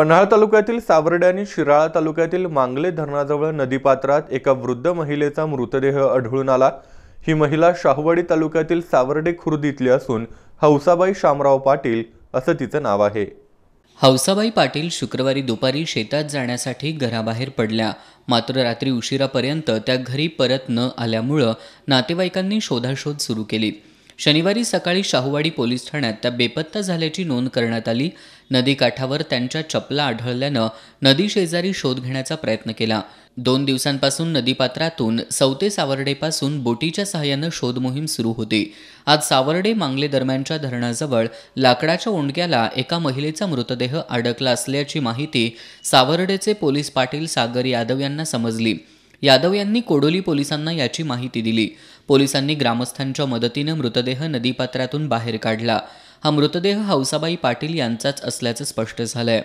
पन्हाळ तालुक्यातील सावर्डे आणि शिराळा तालुक्यातील मांगले धरणाजवळ नदीपात्रात एका वृद्ध महिलेचा मृतदेह आढळून आला ही महिला शाहूवाडी तालुक्यातील सावर्डे खुर्द इथली असून हौसाबाई शामराव पाटील असं तिचं नाव आहे हौसाबाई पाटील शुक्रवारी दुपारी शेतात जाण्यासाठी घराबाहेर पडल्या मात्र रात्री उशिरापर्यंत त्या घरी परत न आल्यामुळं नातेवाईकांनी शोधाशोध सुरू केली शनिवारी सकाळी शाहूवाडी पोलीस ठाण्यात त्या बेपत्ता झाल्याची नोंद करण्यात आली नदीकाठावर त्यांच्या चपला आढळल्यानं नदी शेजारी शोध घेण्याचा प्रयत्न केला दोन दिवसांपासून नदीपात्रातून सौते सावर्डेपासून बोटीच्या सहाय्यानं शोध मोहीम सुरू होती आज सावर्डे मांगले दरम्यानच्या धरणाजवळ लाकडाच्या ओंडक्याला एका महिलेचा मृतदेह अडकला असल्याची माहिती सावर्डेचे पोलीस पाटील सागर यादव यांना समजली यादव यांनी कोडोली पोलिसांना याची माहिती दिली पोलिसांनी ग्रामस्थांच्या मदतीनं मृतदेह नदीपात्रातून बाहेर काढला हा मृतदेह हौसाबाई पाटील यांचाच असल्याचं स्पष्ट झालंय